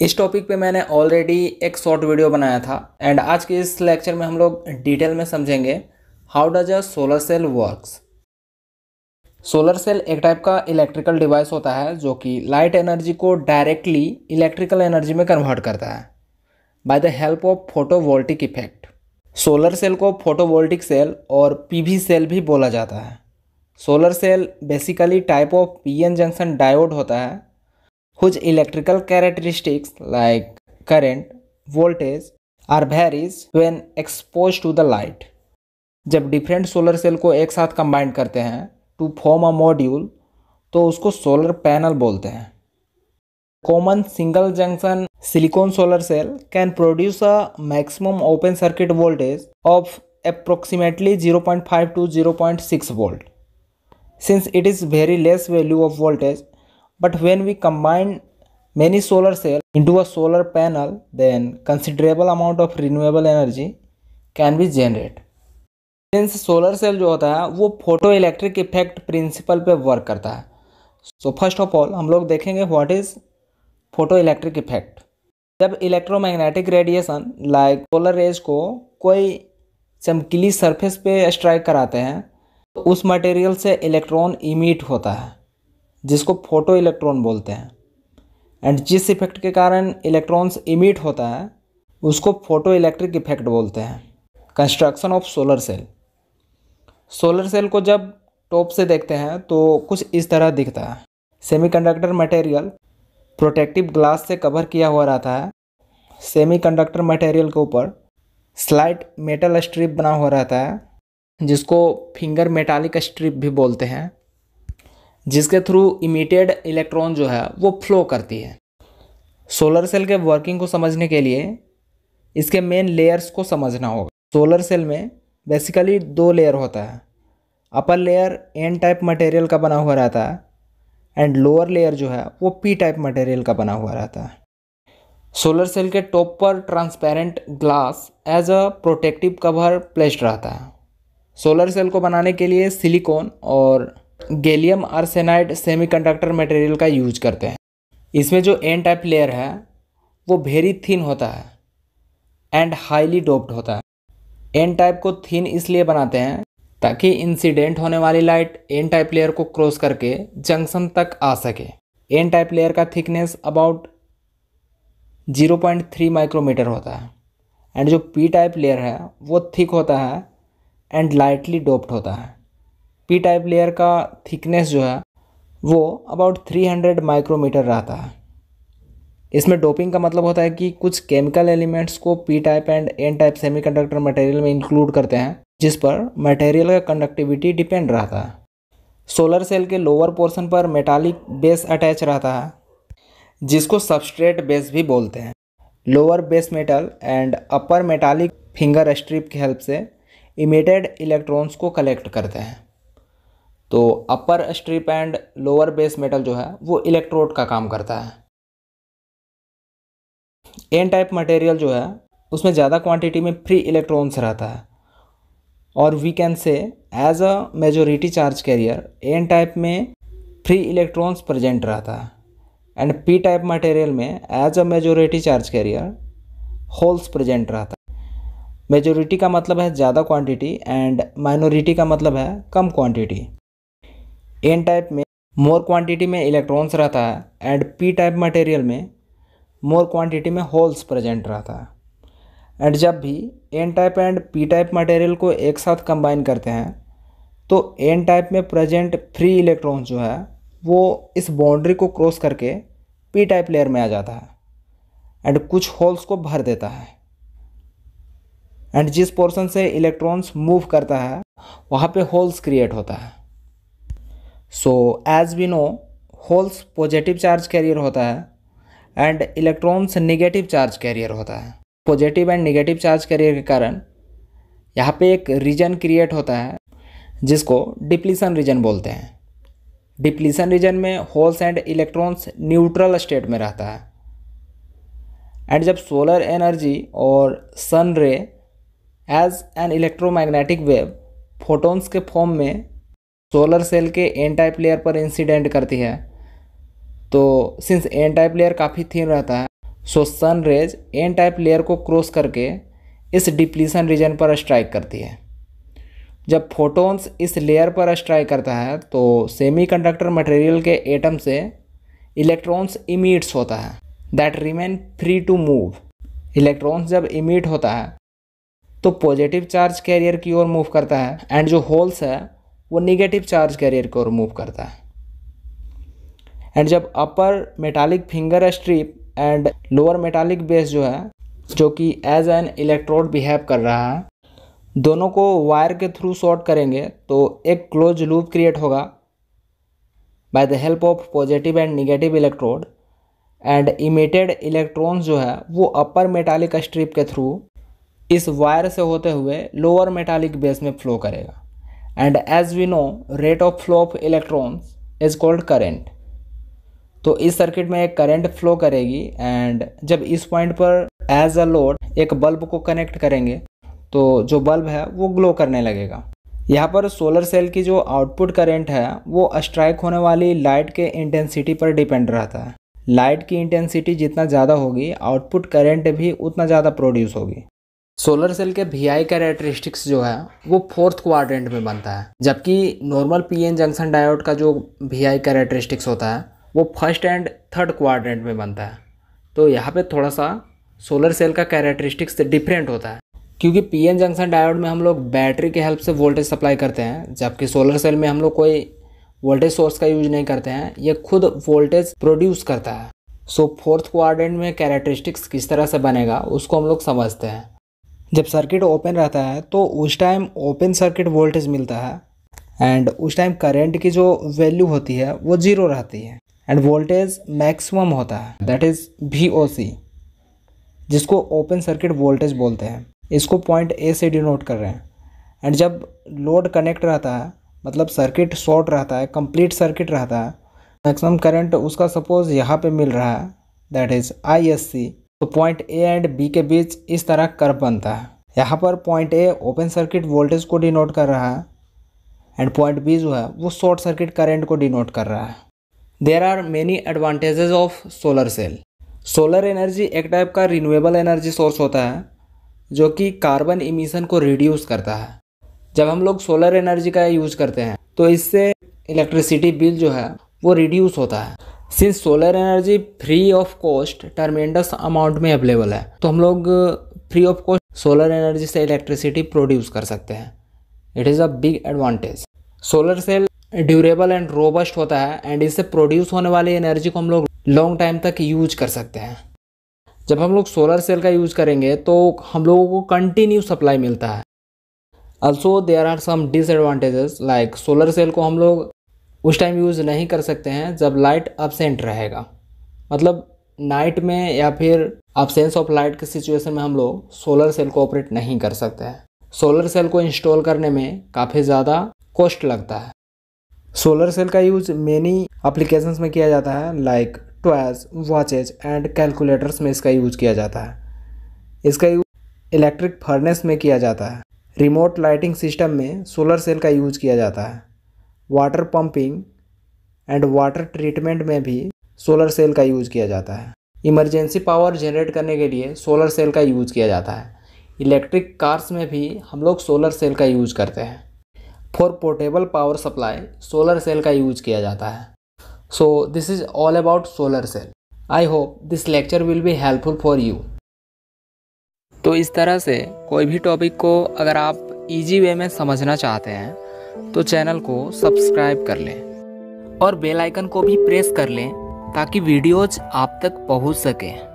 इस टॉपिक पे मैंने ऑलरेडी एक शॉर्ट वीडियो बनाया था एंड आज के इस लेक्चर में हम लोग डिटेल में समझेंगे how does a solar cell works solar cell एक टाइप का इलेक्ट्रिकल डिवाइस होता है जो कि लाइट एनर्जी को डायरेक्टली इलेक्ट्रिकल एनर्जी में कन्वर्ट करता है by the help of photovoltaic effect solar cell को फोटोवोल्टिक सेल और पीवी सेल भी बोला जाता है solar cell basically type of PN junction diode होता है whose electrical characteristics like current, voltage are varies when exposed to the light. जब different solar cell को एक साथ combine करते हैं to form a module तो उसको solar panel बोलते हैं common single junction silicon solar cell can produce a maximum open circuit voltage of approximately 0.5 to 0.6 volt since it is very less value of voltage But when we combine many solar cells into a solar panel, then considerable amount of renewable energy can be generated. Means solar cell जो होता है वो photo electric effect principle पे work करता है so first of all हम लोग देखेंगे what is photo electric effect जब electromagnetic radiation like solar rays को कोई चमकीली सरफेस पे स्ट्राइक कराते हैं तो उस मटेरियल से इलेक्ट्रॉन इमिट होता है जिसको फोटो इलेक्ट्रॉन बोलते हैं एंड जिस इफेक्ट के कारण इलेक्ट्रॉन्स इमिट होता है उसको फोटो इलेक्ट्रिक इफेक्ट बोलते हैं construction of solar cell solar cell को जब टॉप से देखते हैं तो कुछ इस तरह दिखता है सेमीकंडक्टर मटेरियल प्रोटेक्टिव ग्लास से कवर किया हुआ रहता है सेमीकंडक्टर मटेरियल के ऊपर स्लाइट मेटल स्ट्रिप बना हुआ रहता है जिसको फिंगर मेटालिक स्ट्रिप भी बोलते हैं जिसके थ्रू इमिटेड इलेक्ट्रॉन जो है वो फ्लो करती है सोलर सेल के वर्किंग को समझने के लिए इसके मेन लेयर्स को समझना होगा सोलर सेल में बेसिकली दो लेयर होता है upper layer N type material का बना हुआ रहता है एंड लोअर लेयर जो है वो पी टाइप मटेरियल का बना हुआ रहता है सोलर सेल के टॉप पर transparent glass as a protective cover placed रहता है सोलर सेल को बनाने के लिए सिलिकॉन और गैलियम आर्सेनाइड सेमीकंडक्टर मटेरियल का यूज करते हैं इसमें जो एन टाइप लेयर है वो वेरी थिन होता है एंड हाईली डोप्ड होता है एन टाइप को थिन इसलिए बनाते हैं ताकि इंसिडेंट होने वाली लाइट एन टाइप लेयर को क्रॉस करके जंक्शन तक आ सके एन टाइप लेयर का थिकनेस अबाउट 0.3 माइक्रोमीटर होता है एंड जो पी टाइप लेयर है वो थिक होता है एंड लाइटली डोप्ड होता है पी टाइप लेयर का थिकनेस जो है वो अबाउट 300 माइक्रोमीटर रहता है इसमें डोपिंग का मतलब होता है कि कुछ केमिकल एलिमेंट्स को P type and N type semiconductor material में इंक्लूड करते हैं जिस पर मटेरियल का कंडक्टिविटी डिपेंड रहता है सोलर सेल के लोअर पोर्शन पर मेटालिक बेस अटैच रहता है जिसको सबस्ट्रेट बेस भी बोलते हैं lower base metal and upper metallic finger strip की हेल्प से इमिटेड इलेक्ट्रॉन्स को कलेक्ट करते हैं तो upper strip and lower base metal जो है वो इलेक्ट्रोड का काम करता है एन टाइप मटेरियल जो है उसमें ज़्यादा क्वांटिटी में फ्री इलेक्ट्रॉन्स रहता है और we can say as a majority charge carrier N type में फ्री इलेक्ट्रॉन्स प्रेजेंट रहता है एंड पी टाइप मटेरियल में as a majority charge carrier holes present रहता है मेजोरिटी का मतलब है ज़्यादा क्वांटिटी एंड माइनॉरिटी का मतलब है कम क्वांटिटी एन टाइप में मोर क्वांटिटी में इलेक्ट्रॉन्स रहता है एंड पी टाइप मटेरियल में मोर क्वांटिटी में होल्स प्रेजेंट रहता है एंड जब भी N type and P type material को एक साथ कंबाइन करते हैं तो एन टाइप में प्रेजेंट फ्री इलेक्ट्रॉन्स जो है वो इस बाउंड्री को क्रॉस करके पी टाइप लेयर में आ जाता है एंड कुछ होल्स को भर देता है एंड जिस पोर्शन से इलेक्ट्रॉन्स मूव करता है वहाँ पे होल्स क्रिएट होता है so as we know holes positive charge carrier होता है and electrons negative charge carrier होता है positive and negative charge carrier के कारण यहाँ पे एक रीजन क्रिएट होता है जिसको डिप्लीसन रीजन बोलते हैं डिप्लीसन रीजन में holes and electrons neutral state में रहता है एंड जब सोलर एनर्जी और sun ray as an electromagnetic wave photons के फॉर्म में सोलर सेल के एन टाइप लेयर पर इंसिडेंट करती है तो सिंस एन टाइप लेयर काफ़ी थिन रहता है so sun rays N type layer को क्रॉस करके इस डिप्लीसन रीजन पर स्ट्राइक करती है जब फोटोन्स इस लेयर पर स्ट्राइक करता है तो सेमीकंडक्टर मटेरियल के एटम से इलेक्ट्रॉन्स इमीट्स होता है that remain free to move electrons जब इमीट होता है तो पॉजिटिव चार्ज कैरियर की ओर मूव करता है एंड जो होल्स है वो निगेटिव चार्ज कैरियर को रिमूव करता है एंड जब upper metallic finger strip and lower metallic base जो है जो कि एज एन इलेक्ट्रोड बिहेव कर रहा है दोनों को वायर के थ्रू शॉर्ट करेंगे तो एक क्लोज लूप क्रिएट होगा by the help of positive and negative electrode and emitted electrons जो है वो अपर मेटालिक स्ट्रिप के थ्रू इस वायर से होते हुए लोअर मेटालिक बेस में फ्लो करेगा and as we know rate of flow of electrons is called current तो इस सर्किट में एक करेंट फ्लो करेगी एंड जब इस पॉइंट पर एज अ लोड एक बल्ब को कनेक्ट करेंगे तो जो बल्ब है वो ग्लो करने लगेगा यहाँ पर सोलर सेल की जो आउटपुट करेंट है वो स्ट्राइक होने वाली लाइट के इंटेंसिटी पर डिपेंड रहता है लाइट की इंटेंसिटी जितना ज़्यादा होगी आउटपुट करेंट भी उतना ज़्यादा प्रोड्यूस होगी सोलर सेल के वी आई कैरेक्टरिस्टिक्स जो है वो फोर्थ क्वाड्रेंट में बनता है जबकि normal P N junction diode का जो वी आई कैरेक्टरिस्टिक्स होता है वो फर्स्ट एंड थर्ड क्वाड्रेंट में बनता है तो यहाँ पे थोड़ा सा सोलर सेल का कैरेक्टरिस्टिक्स डिफरेंट होता है क्योंकि पी एन जंक्शन डायोड में हम लोग बैटरी के हेल्प से वोल्टेज सप्लाई करते हैं जबकि सोलर सेल में हम लोग कोई वोल्टेज सोर्स का यूज नहीं करते हैं ये खुद वोल्टेज प्रोड्यूस करता है सो फोर्थ क्वाड्रेंट में कैरेक्टरिस्टिक्स किस तरह से बनेगा उसको हम लोग समझते हैं जब सर्किट ओपन रहता है तो उस टाइम ओपन सर्किट वोल्टेज मिलता है एंड उस टाइम करंट की जो वैल्यू होती है वो ज़ीरो रहती है एंड वोल्टेज मैक्सिमम होता है that is V O C जिसको ओपन सर्किट वोल्टेज बोलते हैं इसको पॉइंट ए से डिनोट कर रहे हैं एंड जब लोड कनेक्ट रहता है मतलब सर्किट शॉर्ट रहता है कंप्लीट सर्किट रहता है मैक्सिमम करंट उसका सपोज़ यहाँ पे मिल रहा है that is I S C तो पॉइंट ए एंड बी के बीच इस तरह कर्व बनता है यहाँ पर point A open circuit voltage को डिनोट कर रहा है एंड पॉइंट बी जो है वो शॉर्ट सर्किट करेंट को डिनोट कर रहा है there are many advantages of solar cell solar energy एक टाइप का रिन्यूएबल एनर्जी सोर्स होता है जो कि कार्बन इमिशन को रिड्यूस करता है जब हम लोग सोलर एनर्जी का यूज करते हैं तो इससे इलेक्ट्रिसिटी बिल जो है वो रिड्यूस होता है since solar energy free of cost tremendous amount में अवेलेबल है तो हम लोग free of cost solar energy से इलेक्ट्रिसिटी प्रोड्यूस कर सकते हैं it is a big advantage solar cell durable and robust होता है एंड इससे प्रोड्यूस होने वाली एनर्जी को हम लोग लॉन्ग टाइम तक यूज कर सकते हैं जब हम लोग सोलर सेल का यूज करेंगे तो हम लोगों को कंटिन्यू सप्लाई मिलता है also there are some disadvantages like solar cell को हम लोग उस टाइम यूज़ नहीं कर सकते हैं जब लाइट अपसेंट रहेगा मतलब नाइट में या फिर एबसेंस ऑफ लाइट के सिचुएशन में हम लोग सोलर सेल को ऑपरेट नहीं कर सकते हैं सोलर सेल को इंस्टॉल करने में काफ़ी ज़्यादा कॉस्ट लगता है सोलर सेल का यूज मेनी अप्लीकेशन में किया जाता है like toys watches and calculators में इसका यूज किया जाता है इसका यूज इलेक्ट्रिक फर्नेस में किया जाता है रिमोट लाइटिंग सिस्टम में सोलर सेल का यूज किया जाता है water pumping and water treatment में भी सोलर सेल का यूज़ किया जाता है इमरजेंसी पावर जनरेट करने के लिए सोलर सेल का यूज़ किया जाता है इलेक्ट्रिक कार्स में भी हम लोग सोलर सेल का यूज़ करते हैं for portable power supply solar cell का यूज़ किया जाता है so this is all about solar cell I hope this lecture will be helpful for you तो इस तरह से कोई भी टॉपिक को अगर आप इजी वे में समझना चाहते हैं तो चैनल को सब्सक्राइब कर लें और बेल आइकन को भी प्रेस कर लें ताकि वीडियोज आप तक पहुंच सकें